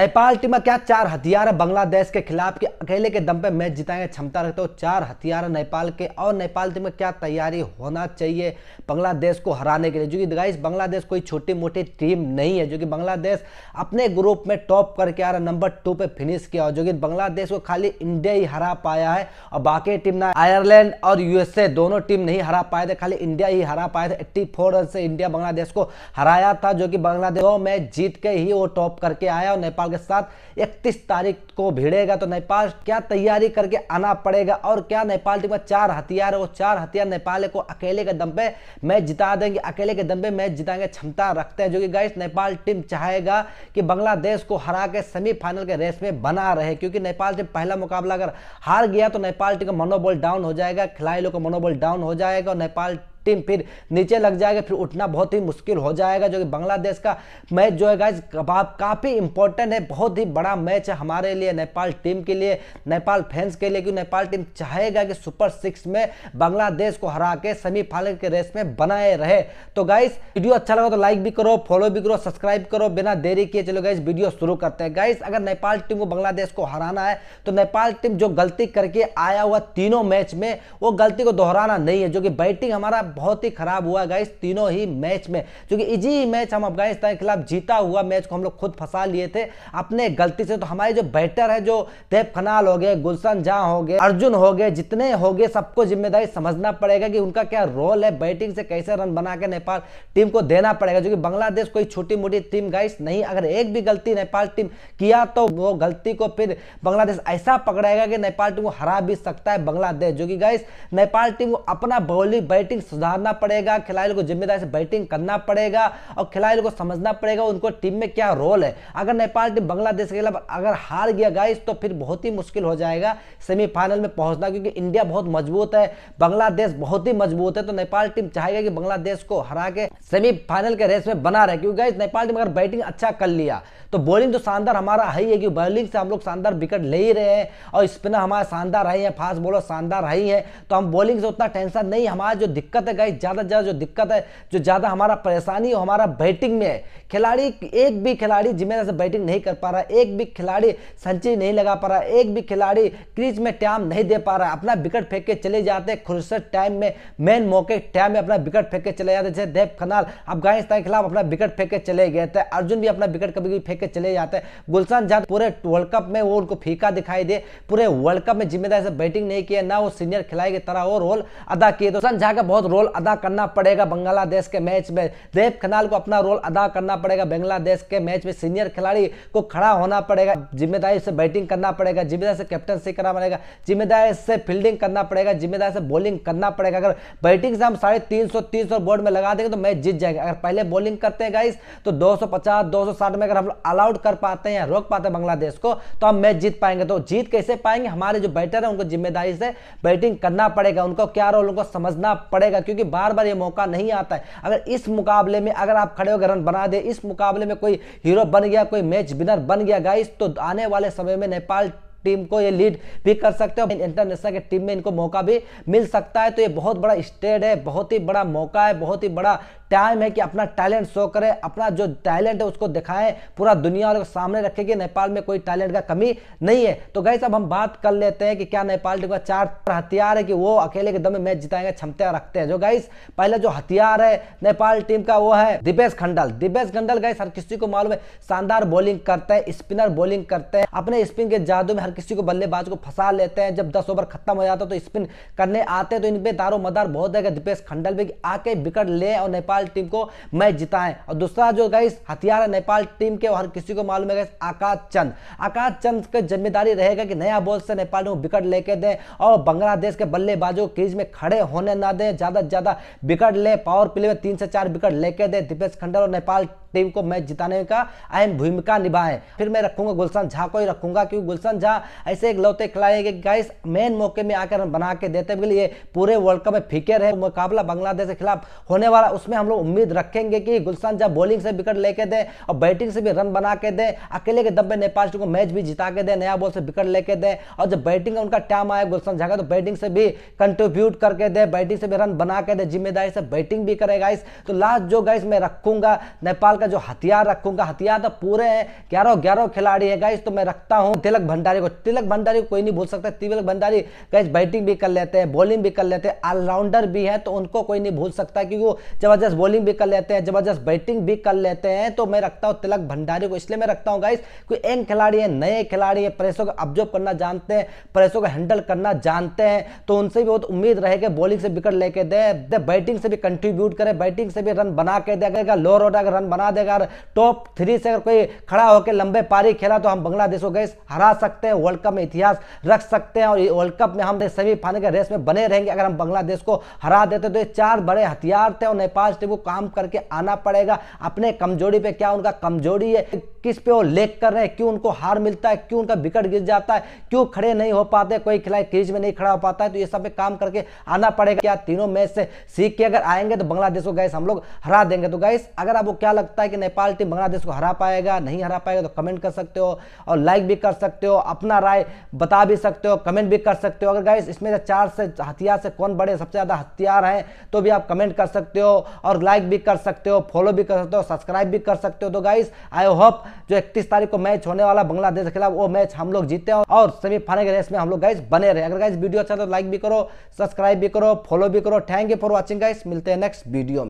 Nepal team का क्या चार हथियार है बांग्लादेश के खिलाफ कि अकेले के दम पे मैच जिताएंगे क्षमता रखते हो चार हथियार है नेपाल के और नेपाल टीम में क्या तैयारी होना चाहिए बांग्लादेश को हराने के लिए जो कि गाइस बांग्लादेश कोई छोटी मोटी टीम नहीं है जो कि बांग्लादेश अपने ग्रुप में टॉप करके आ रहा नंबर टू पर फिनिश किया और जो कि बांग्लादेश को खाली इंडिया ही हरा पाया है और बाकी टीम ना आयरलैंड और यूएसए दोनों टीम नहीं हरा पाए थे खाली इंडिया ही हरा पाए थे एट्टी रन से इंडिया बांग्लादेश को हराया था जो कि बांग्लादेश मैच जीत के ही वो टॉप करके आया और नेपाल के साथ इकतीस तारीख को भिड़ेगा तो नेपाल क्या तैयारी करके आना पड़ेगा और क्या नेपाल टीम का चार हथियार है वो चार हथियार नेपाल को अकेले के दम पे मैच जिता देंगे अकेले के दम पे मैच जिताएंगे क्षमता रखते हैं जो कि गाइस नेपाल टीम चाहेगा कि बांग्लादेश को हरा के सेमीफाइनल के रेस में बना रहे क्योंकि नेपाल टीम पहला मुकाबला अगर हार गया तो नेपाल टीम का मनोबल डाउन हो जाएगा खिलाड़ी लोग का मनोबल डाउन हो जाएगा और नेपाल टीम फिर नीचे लग जाएगा फिर उठना बहुत ही मुश्किल हो जाएगा जो कि बांग्लादेश का मैच जो है कबाब काफ़ी इंपॉर्टेंट है बहुत ही बड़ा मैच है हमारे लिए नेपाल टीम के लिए नेपाल फैंस के लिए क्योंकि नेपाल टीम चाहेगा कि सुपर सिक्स में बांग्लादेश को हरा के सेमीफाइनल के रेस में बनाए रहे तो गाइस वीडियो अच्छा लगा तो लाइक भी करो फॉलो भी करो सब्सक्राइब करो बिना देरी किए चलो गाइस वीडियो शुरू करते हैं गाइस अगर नेपाल टीम को बांग्लादेश को हराना है तो नेपाल टीम जो गलती करके आया हुआ तीनों मैच में वो गलती को दोहराना नहीं है जो कि बैटिंग हमारा बहुत ही खराब हुआ गाइस तीनों ही मैच में क्योंकि इजी मैच हम अफगानिस्तान के खिलाफ जीता हुआ मैच को हम लोग खुद फंसा लिए थे अपने गलती से तो हमारे जो बैटर है जो देव खनाल हो गए गुलशन जहां हो गए अर्जुन हो गए जितने हो गए सबको जिम्मेदारी समझना पड़ेगा कि उनका क्या रोल है बैटिंग से कैसे रन बना के नेपाल टीम को देना पड़ेगा क्योंकि बांग्लादेश कोई छोटी मोटी टीम गाइस नहीं अगर एक भी गलती नेपाल टीम किया तो वो गलती को फिर बांग्लादेश ऐसा पकड़ेगा कि नेपाल टीम को हरा भी सकता है बांग्लादेश जो कि गाइस नेपाल टीम को अपना बॉलिंग बैटिंग सुधारना पड़ेगा खिलाड़ियों को जिम्मेदारी से बैटिंग करना पड़ेगा और खिलाड़ियों को समझना पड़ेगा उनको टीम में क्या रोल है अगर नेपाल टीम बांग्लादेश के खिलाफ अगर हार गया गाइस तो फिर बहुत ही मुश्किल हो जाएगा सेमीफाइनल में पहुंचना क्योंकि इंडिया बहुत मजबूत है बांग्लादेश बहुत ही मजबूत है तो नेपाल टीम चाहेगा कि बांग्लादेश को हरा के सेमीफाइनल के रेस में बना रहे क्योंकि गाइस नेपाल टीम अगर बैटिंग अच्छा कर लिया तो बॉलिंग तो शानदार हमारा है ही है कि बॉलिंग से हम लोग शानदार विकेट ले ही रहे हैं और स्पिनर हमारे शानदार है है फास्ट बॉलर शानदार है ही है तो हम बॉलिंग से उतना टेंशन नहीं हमारा जो दिक्कत है गाइस ज़्यादा ज़्यादा जो दिक्कत है जो ज़्यादा हमारा परेशानी हमारा बैटिंग में है खिलाड़ी एक भी खिलाड़ी जिम्मेदार से बैटिंग नहीं कर पा रहा एक भी खिलाड़ी सेंचुरी नहीं लगा पा रहा एक भी खिलाड़ी क्रीज में टाइम नहीं दे पा रहा अपना विकेट फेंक के चले जाते हैं खुरसत टाइम में मेन मौके टाइम में अपना विकेट फेंक के चले जाते जैसे देव खनाल अफगानिस्तान के खिलाफ अपना विकेट फेंक के चले गए थे अर्जुन भी अपना विकेट कभी कभी फेंक लेकर चले जाते हैं गुलशान जात पूरे वर्ल्ड कप में वो उनको फीका दिखाई दे पूरे वर्ल्ड कप में जिम्मेदारी से बैटिंग नहीं किया ना वो सीनियर खिलाई की तरह वो रोल अदा किए तो सन झा का बहुत रोल अदा करना पड़ेगा बांग्लादेश के मैच में देव खनाल को अपना रोल अदा करना पड़ेगा बांग्लादेश के मैच में सीनियर खिलाड़ी को खड़ा होना पड़ेगा जिम्मेदारी से बैटिंग करना पड़ेगा जिम्मेदारी से कैप्टनसी करना पड़ेगा जिम्मेदारी से फील्डिंग करना पड़ेगा जिम्मेदारी से बॉलिंग करना पड़ेगा अगर बैटिंग से हम साढ़े तीन सौ तीन सौ बोर्ड में लगा देंगे तो मैच जीत जाएगा अगर पहले बॉलिंग करते हैं गाइस तो 250 260 में अगर हम अलाउड कर पाते हैं रोक पाते हैं बांग्लादेश को तो हम मैच जीत पाएंगे तो जीत कैसे पाएंगे हमारे जो बैटर है उनको जिम्मेदारी से बैटिंग करना पड़ेगा उनको क्या रोल उनको समझना पड़ेगा क्योंकि बार बार ये मौका नहीं आता है अगर इस मुकाबले में अगर आप खड़े होकर रन बना दे इस मुकाबले में कोई हीरो बन गया कोई मैच विनर बन गया गाइस तो आने वाले समय में नेपाल टीम को ये लीड भी कर सकते हो इंटरनेशनल के टीम में इनको मौका भी मिल सकता है तो ये बहुत बड़ा स्टेट है बहुत ही बड़ा मौका है बहुत ही बड़ा टाइम है कि अपना टैलेंट शो करें अपना जो टैलेंट है उसको दिखाएं पूरा दुनिया वालों के सामने रखें कि नेपाल में कोई टैलेंट का कमी नहीं है तो गई अब हम बात कर लेते हैं कि क्या नेपाल टीम का चार हथियार है कि वो अकेले के दम में मैच जिताएंगे क्षमता रखते हैं जो गाइस पहला जो हथियार है नेपाल टीम का वो है दिपेश खंडल दिपेश खंडल गाइस हर किसी को मालूम है शानदार बॉलिंग करते हैं स्पिनर बॉलिंग करते हैं अपने स्पिन के जादू में हर किसी को बल्लेबाज को फंसा लेते हैं जब दस ओवर खत्म हो जाता है तो स्पिन करने आते हैं तो इन पे दारो मदार बहुत है दीपेश खंडल भी आके विकेट ले और नेपाल टीम को मैच जिताएं और दूसरा जो गई हथियार है नेपाल टीम के हर किसी को मालूम है आकाश चंद आकाश चंद की जिम्मेदारी रहेगा कि नया बॉल से नेपाल में विकेट लेके दें और बांग्लादेश के बल्लेबाजों क्रीज में खड़े होने ना दें ज़्यादा से ज़्यादा विकेट ले पावर प्ले में तीन से चार विकेट लेके दें दीपेश खंडल और नेपाल टीम को मैच जिताने का अहम भूमिका निभाएं फिर मैं रखूंगा गुलशन झा को ही रखूंगा क्योंकि गुलशन झा ऐसे एक लौते खिलाड़ी के गाइस मेन मौके में आकर बना के देते हैं लिए पूरे वर्ल्ड कप में फिकर है मुकाबला बांग्लादेश के खिलाफ होने वाला उसमें हम लोग उम्मीद रखेंगे कि गुलशन झा बॉलिंग से विकेट लेके दें और बैटिंग से भी रन बना के दें अकेले के दब्बे नेपाल को मैच भी जिता के दें नया बॉल से विकेट लेके दें और जब बैटिंग उनका टाइम आए गुलशन झा का तो बैटिंग से भी कंट्रीब्यूट करके दें बैटिंग से भी रन बना के दें जिम्मेदारी से बैटिंग भी करेगा गाइस तो लास्ट जो गाइस मैं रखूंगा नेपाल का जो हथियार रखूंगा हथियार तो पूरे हैं ग्यारह ग्यारह खिलाड़ी है गाइस तो मैं रखता हूँ तिलक भंडारी को तिलक भंडारी को कोई नहीं भूल सकता तिलक भंडारी गाइस बैटिंग भी कर लेते हैं बॉलिंग भी कर लेते हैं ऑलराउंडर भी है तो उनको कोई नहीं भूल सकता क्योंकि वो जबरदस्त बॉलिंग भी कर लेते हैं जबरदस्त बैटिंग भी कर लेते हैं तो मैं रखता हूँ तिलक भंडारी को इसलिए मैं रखता हूँ गाइस कोई यंग खिलाड़ी है नए खिलाड़ी है प्रेसों को ऑब्जर्व करना जानते हैं प्रेसों को हैंडल करना जानते हैं तो उनसे भी बहुत उम्मीद रहेगी बॉलिंग से विकेट लेके दे बैटिंग से भी कंट्रीब्यूट करे बैटिंग से भी रन बना के देगा लोअर ऑर्डर का रन बना बता देगा अगर टॉप थ्री से अगर कोई खड़ा होकर लंबे पारी खेला तो हम बांग्लादेश को गैस हरा सकते हैं वर्ल्ड कप में इतिहास रख सकते हैं और वर्ल्ड कप में हम सेमीफाइनल तो के रेस में बने रहेंगे अगर हम बांग्लादेश को हरा देते तो ये चार बड़े हथियार थे और नेपाल टीम को काम करके आना पड़ेगा अपने कमजोरी पर क्या उनका कमजोरी है किस पे वो लेक कर रहे हैं क्यों उनको हार मिलता है क्यों उनका विकट गिर जाता है क्यों खड़े नहीं हो पाते कोई खिलाड़ी क्रीज में नहीं खड़ा हो पाता है तो ये सब पे काम करके आना पड़ेगा क्या तीनों मैच से सीख के अगर आएंगे तो बांग्लादेश को गैस हम लोग हरा देंगे तो गैस अगर आपको क्या लगता है लगता है कि नेपाल टीम बांग्लादेश को हरा पाएगा नहीं हरा पाएगा तो कमेंट कर सकते हो और लाइक भी कर सकते हो अपना राय बता भी सकते हो कमेंट भी कर सकते हो अगर गाइस इसमें चार से हथियार से कौन बड़े सबसे ज़्यादा हथियार हैं तो भी आप कमेंट कर सकते हो और लाइक भी कर सकते हो फॉलो भी कर सकते हो सब्सक्राइब भी कर सकते हो तो गाइस आई होप जो इकतीस तारीख को मैच होने वाला बांग्लादेश के खिलाफ वो मैच हम लोग जीते और सेमीफाइनल के रेस में हम लोग गाइस बने रहे अगर गाइस वीडियो अच्छा तो लाइक भी करो सब्सक्राइब भी करो फॉलो भी करो thank you for watching guys मिलते हैं नेक्स्ट वीडियो में